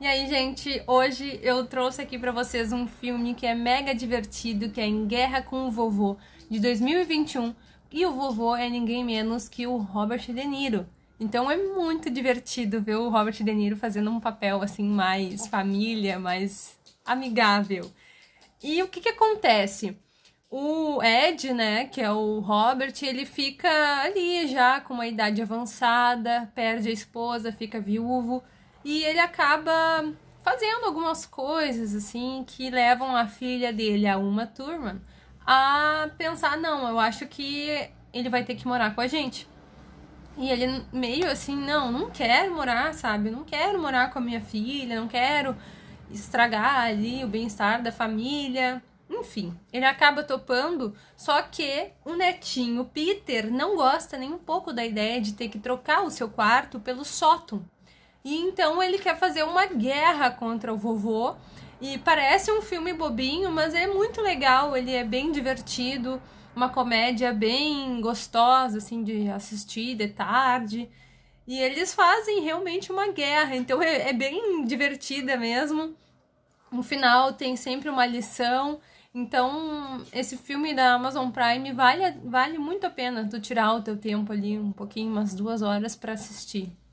E aí, gente, hoje eu trouxe aqui para vocês um filme que é mega divertido, que é Em Guerra com o Vovô, de 2021. E o vovô é ninguém menos que o Robert De Niro. Então é muito divertido ver o Robert De Niro fazendo um papel assim mais família, mais amigável. E o que que acontece? O Ed, né, que é o Robert, ele fica ali já com uma idade avançada, perde a esposa, fica viúvo e ele acaba fazendo algumas coisas assim que levam a filha dele, a uma turma, a pensar, não, eu acho que ele vai ter que morar com a gente. E ele meio assim, não, não quero morar, sabe? Não quero morar com a minha filha, não quero estragar ali o bem-estar da família. Enfim, ele acaba topando, só que o netinho Peter não gosta nem um pouco da ideia de ter que trocar o seu quarto pelo sótão e então ele quer fazer uma guerra contra o vovô. E parece um filme bobinho, mas é muito legal, ele é bem divertido, uma comédia bem gostosa assim de assistir de tarde. E eles fazem realmente uma guerra, então é, é bem divertida mesmo. No final tem sempre uma lição. Então, esse filme da Amazon Prime vale, vale muito a pena tu tirar o teu tempo ali, um pouquinho, umas duas horas para assistir.